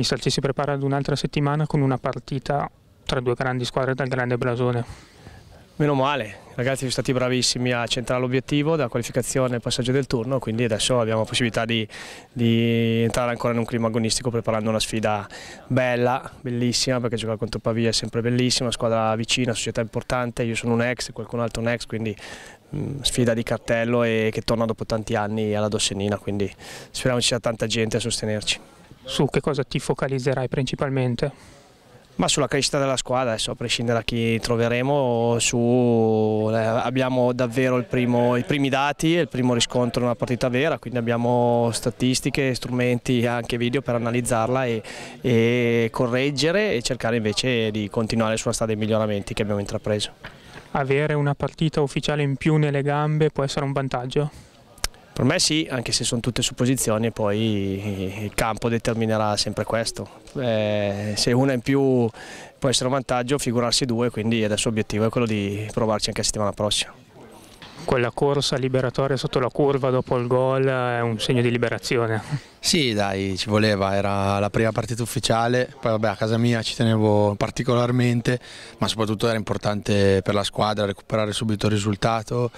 Mister, ci si prepara ad un'altra settimana con una partita tra due grandi squadre dal grande blasone. Meno male, i ragazzi sono stati bravissimi a centrare l'obiettivo della qualificazione e passaggio del turno, quindi adesso abbiamo la possibilità di, di, entrare ancora in un clima agonistico preparando una sfida bella, bellissima, perché giocare contro Pavia è sempre bellissima, una squadra vicina, una società importante, io sono un ex, qualcun altro un ex, quindi mh, mm, sfida di cartello e che torna dopo tanti anni alla Dossenina, quindi speriamo ci sia tanta gente a sostenerci. Su che cosa ti focalizzerai principalmente? Ma sulla crescita della squadra, adesso a prescindere da chi troveremo, su, eh, abbiamo davvero primo, i primi dati e il primo riscontro in una partita vera, quindi abbiamo statistiche, strumenti, e anche video per analizzarla e, e correggere e cercare invece di continuare sulla strada dei miglioramenti che abbiamo intrapreso. Avere una partita ufficiale in più nelle gambe può essere un vantaggio? Per me sì, anche se sono tutte supposizioni, poi il campo determinerà sempre questo. Eh, se una in più può essere un vantaggio, figurarsi due, quindi adesso l'obiettivo è quello di provarci anche la settimana prossima quella corsa liberatoria sotto la curva dopo il gol è un segno di liberazione. Sì dai, ci voleva, era la prima partita ufficiale, poi vabbè a casa mia ci tenevo particolarmente, ma soprattutto era importante per la squadra recuperare subito il risultato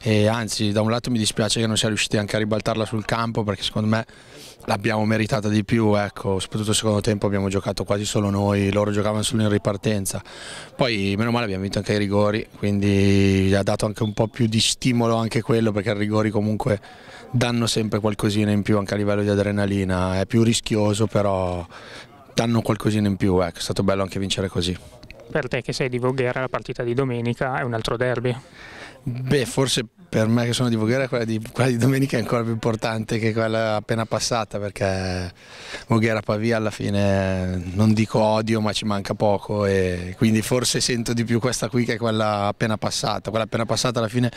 e anzi da un lato mi dispiace che non sia riusciti anche a ribaltarla sul campo perché secondo me l'abbiamo meritata di più, ecco, soprattutto il secondo tempo abbiamo giocato quasi solo noi, loro giocavano solo in ripartenza, poi meno male abbiamo vinto anche i rigori, quindi ha dato anche un po' più di stimolo anche quello perché i rigori comunque danno sempre qualcosina in più anche a livello di adrenalina, è più rischioso però danno qualcosina in più, ecco, è stato bello anche vincere così. Per te che sei di Voghera la partita di domenica è un altro derby? Beh, forse per me che sono di Voghera quella di, quella di, domenica è ancora più importante che quella appena passata perché Voghera-Pavia alla fine non dico odio ma ci manca poco e quindi forse sento di più questa qui che quella appena passata, quella appena passata alla fine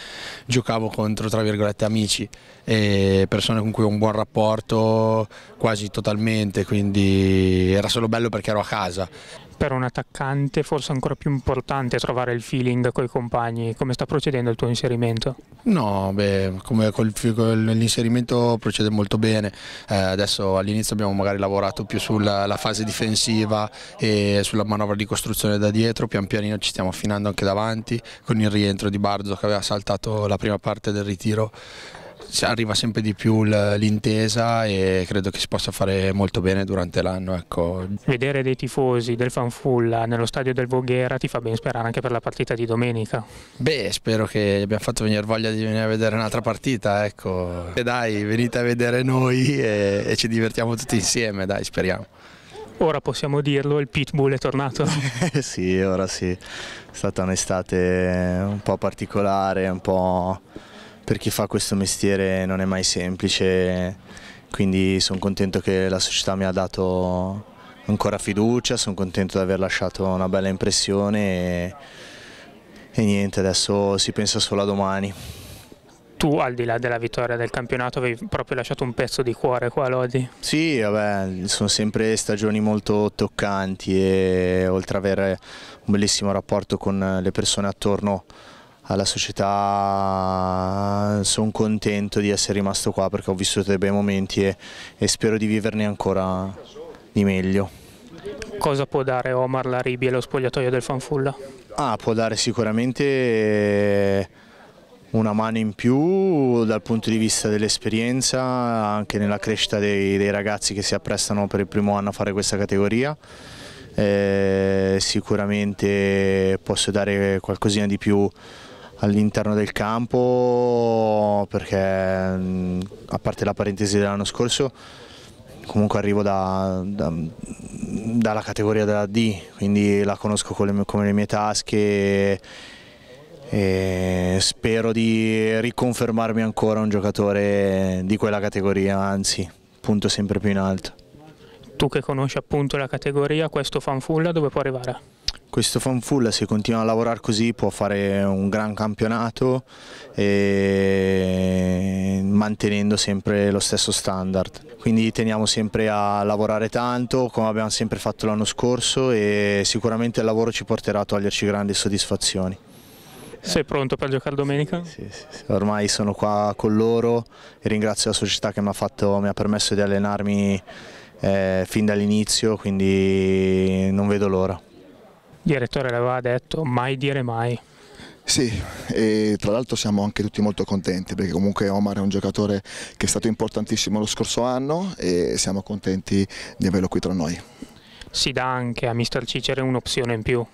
giocavo contro tra virgolette amici e persone con cui ho un buon rapporto quasi totalmente quindi era solo bello perché ero a casa per un attaccante forse ancora più importante trovare il feeling con i compagni, come sta procedendo il tuo inserimento? No, beh, come l'inserimento procede molto bene, eh, adesso all'inizio abbiamo magari lavorato più sulla fase difensiva e sulla manovra di costruzione da dietro, pian pianino ci stiamo affinando anche davanti con il rientro di Barzo che aveva saltato la prima parte del ritiro arriva sempre di più l'intesa e credo che si possa fare molto bene durante l'anno. Ecco. Vedere dei tifosi del Fanfulla nello stadio del Voghera ti fa ben sperare anche per la partita di domenica. Beh, spero che abbiamo fatto venire voglia di venire a vedere un'altra partita. Ecco. E dai, venite a vedere noi e, e ci divertiamo tutti insieme, dai, speriamo. Ora possiamo dirlo, il pitbull è tornato. sì, ora sì. È stata un'estate un po' particolare, un po' per chi fa questo mestiere non è mai semplice, quindi sono contento che la società mi ha dato ancora fiducia, sono contento di aver lasciato una bella impressione e, e niente, adesso si pensa solo a domani tu al di là della vittoria del campionato avevi proprio lasciato un pezzo di cuore qua a Lodi? Sì, vabbè, sono sempre stagioni molto toccanti e oltre ad avere un bellissimo rapporto con le persone attorno alla società, sono contento di essere rimasto qua perché ho vissuto dei bei momenti e, e spero di viverne ancora di meglio. Cosa può dare Omar la Laribi e lo spogliatoio del Fanfulla? Ah, può dare sicuramente eh, una mano in più dal punto di vista dell'esperienza, anche nella crescita dei, dei, ragazzi che si apprestano per il primo anno a fare questa categoria. Eh, sicuramente posso dare qualcosina di più all'interno del campo perché a parte la parentesi dell'anno scorso comunque arrivo da, da, dalla categoria della D quindi la conosco come le mie, come le mie tasche e, spero di riconfermarmi ancora un giocatore di quella categoria anzi punto sempre più in alto tu che conosci appunto la categoria questo fanfulla dove può arrivare? Questo fanfull se continua a lavorare così può fare un gran campionato mantenendo sempre lo stesso standard. Quindi teniamo sempre a lavorare tanto come abbiamo sempre fatto l'anno scorso e sicuramente il lavoro ci porterà a toglierci grandi soddisfazioni. Sei pronto per giocare domenica? Sì, sì, sì, ormai sono qua con loro e ringrazio la società che mi ha, fatto, mi ha permesso di allenarmi eh, fin dall'inizio, quindi non vedo l'ora. Il direttore l'aveva detto, mai dire mai. Sì, e tra l'altro siamo anche tutti molto contenti perché comunque Omar è un giocatore che è stato importantissimo lo scorso anno e siamo contenti di averlo qui tra noi. Si dà anche a Mr. Cicere un'opzione in più.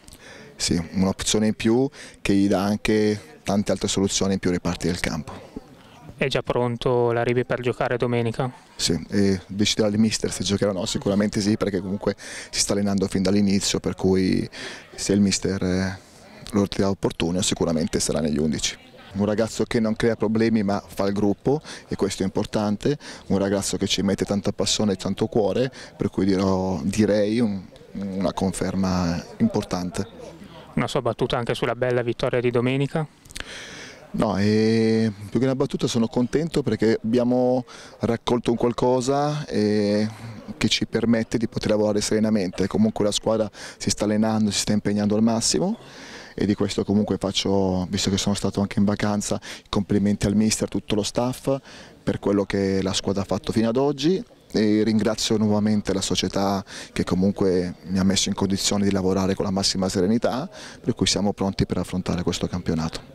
Sì, un'opzione in più che gli dà anche tante altre soluzioni in più reparti del campo è già pronto l'arrivo per giocare domenica? Sì, deciderà il mister se giocherà o no, sicuramente sì perché comunque si sta allenando fin dall'inizio per cui se il mister eh, lo riterrà opportuno sicuramente sarà negli 11 un ragazzo che non crea problemi ma fa il gruppo e questo è importante, un ragazzo che ci mette tanta passione e tanto cuore, per cui dirò, direi un, una conferma importante. Una sua battuta anche sulla bella vittoria di domenica? No, e più che una battuta sono contento perché abbiamo raccolto un qualcosa che ci permette di poter lavorare serenamente, comunque la squadra si sta allenando, si sta impegnando al massimo e di questo comunque faccio, visto che sono stato anche in vacanza, complimenti al mister, a tutto lo staff per quello che la squadra ha fatto fino ad oggi e ringrazio nuovamente la società che comunque mi ha messo in condizione di lavorare con la massima serenità, per cui siamo pronti per affrontare questo campionato.